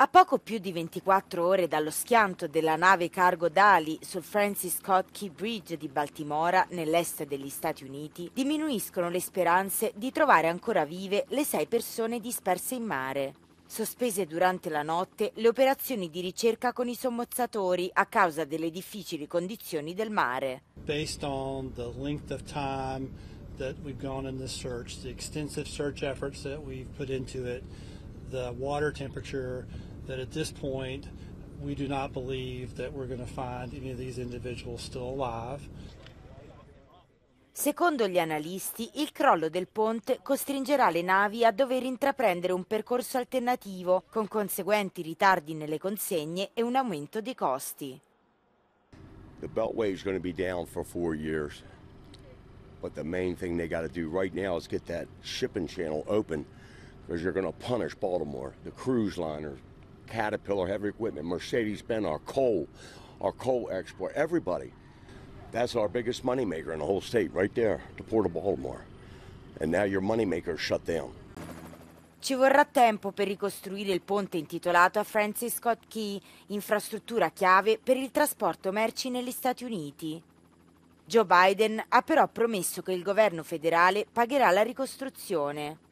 A poco più di 24 ore dallo schianto della nave cargo Dali sul Francis Scott Key Bridge di Baltimora, nell'est degli Stati Uniti, diminuiscono le speranze di trovare ancora vive le sei persone disperse in mare. Sospese durante la notte le operazioni di ricerca con i sommozzatori a causa delle difficili condizioni del mare. Based on the length of time that we've gone in this search, the extensive search efforts that we've put into it, the water temperature that at this point, we do not believe that we're going to find any of these individuals still alive. Secondo gli analisti, il crollo del ponte costringerà le navi a dover intraprendere un percorso alternativo, con conseguenti ritardi nelle consegne e un aumento dei costi. The beltway is going to be down for 4 years. But the main thing they got to do right now is get that shipping channel open because you're going to punish Baltimore, the cruise liners, Caterpillar Heavy Equipment, Mercedes Benz, our coal, our coal export, everybody. That's our biggest moneymaker in the whole state, right there, the Port of Baltimore. And now your moneymaker is shut down. Ci vorrà tempo per ricostruire il ponte intitolato a Francis Scott Key, infrastruttura chiave per il trasporto merci negli Stati Uniti. Joe Biden ha però promesso che il governo federale pagherà la ricostruzione.